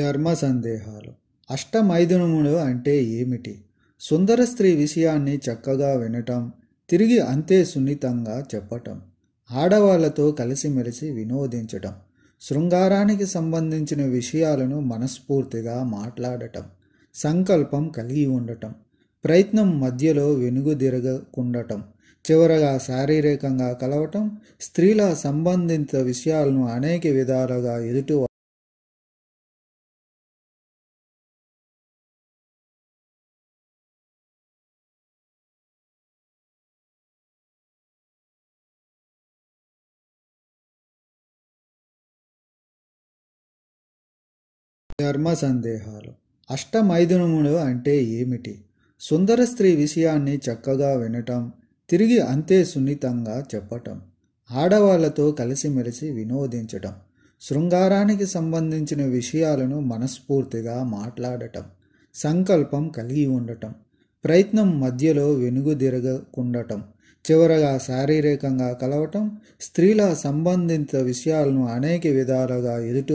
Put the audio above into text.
ధర్మ సందేహాలు అష్టమైదునములు అంటే ఏమిటి సుందర స్త్రీ విషయాన్ని చక్కగా వినటం తిరిగి అంతే సున్నితంగా చెప్పటం ఆడవాళ్లతో కలిసిమెలిసి వినోదించటం శృంగారానికి సంబంధించిన విషయాలను మనస్ఫూర్తిగా మాట్లాడటం సంకల్పం కలిగి ఉండటం ప్రయత్నం మధ్యలో వెనుగుదిరగకుండటం చివరగా శారీరకంగా కలవటం స్త్రీల సంబంధిత విషయాలను అనేక విధాలుగా ఎదుటి ధర్మ సందేహాలు అష్టమైదునములు అంటే ఏమిటి సుందర స్త్రీ విషయాన్ని చక్కగా వినటం తిరిగి అంతే సున్నితంగా చెప్పటం ఆడవాళ్లతో కలిసిమెలిసి వినోదించటం శృంగారానికి సంబంధించిన విషయాలను మనస్ఫూర్తిగా మాట్లాడటం సంకల్పం కలిగి ఉండటం ప్రయత్నం మధ్యలో వెనుగుదిరగకుండటం చివరగా శారీరకంగా కలవటం స్త్రీల సంబంధిత విషయాలను అనేక విధాలుగా ఎదుటి